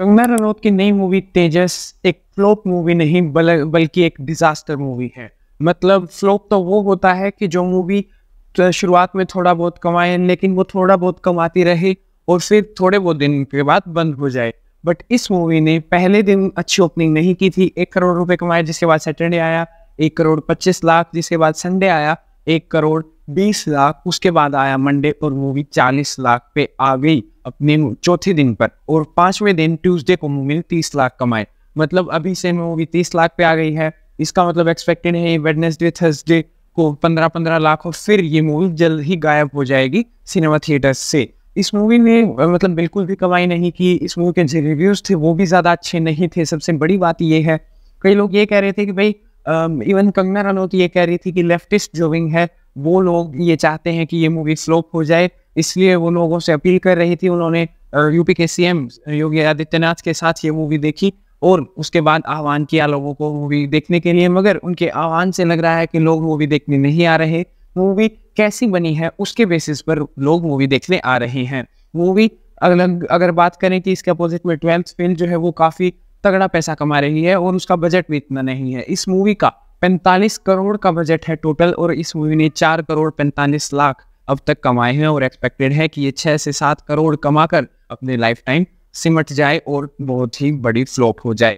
कंगना रनौत की नई मूवी तेजस एक फ्लोप मूवी नहीं बल, बल्कि एक डिजास्टर मूवी है मतलब फ्लोप तो वो होता है कि जो मूवी तो शुरुआत में थोड़ा बहुत कमाए लेकिन वो थोड़ा बहुत कमाती रहे और फिर थोड़े बहुत दिन के बाद बंद हो जाए बट इस मूवी ने पहले दिन अच्छी ओपनिंग नहीं की थी एक करोड़ रुपए कमाए जिसके बाद सैटरडे आया एक करोड़ पच्चीस लाख जिसके बाद संडे आया एक करोड़ बीस लाख उसके बाद आया मंडे और मूवी चालीस लाख पे आ गई अपने चौथे दिन पर और पांचवें दिन ट्यूसडे को मूवी ने तीस लाख कमाए मतलब अभी से मूवी तीस लाख पे आ गई है इसका मतलब एक्सपेक्टेड है वेडनेसडे थर्सडे को पंद्रह पंद्रह लाख और फिर ये मूवी जल्द ही गायब हो जाएगी सिनेमा थिएटर से इस मूवी ने मतलब बिल्कुल भी कमाई नहीं की इस मूवी के जो रिव्यूज़ थे वो भी ज़्यादा अच्छे नहीं थे सबसे बड़ी बात ये है कई लोग ये कह रहे थे कि भाई इवन um, कंगना रनौत ये कह रही थी कि लेफ्टिस्ट जो विंग है वो लोग ये चाहते हैं कि ये मूवी फ्लोप हो जाए इसलिए वो लोगों से अपील कर रही थी उन्होंने यूपी के सीएम योगी आदित्यनाथ के साथ ये मूवी देखी और उसके बाद आह्वान किया लोगों को मूवी देखने के लिए मगर उनके आह्वान से लग रहा है कि लोग मूवी देखने नहीं आ रहे मूवी कैसी बनी है उसके बेसिस पर लोग मूवी देखने आ रहे हैं मूवी अगर अगर बात करें कि इसके अपोजिट में ट्वेल्थ फिल्म जो है वो काफ़ी तगड़ा पैसा कमा रही है और उसका बजट भी इतना नहीं है इस मूवी का 45 करोड़ का बजट है टोटल और इस मूवी ने 4 करोड़ 45 लाख अब तक कमाए हैं और एक्सपेक्टेड है कि ये 6 से 7 करोड़ कमाकर अपने लाइफ टाइम सिमट जाए और बहुत ही बड़ी फ्लॉप हो जाए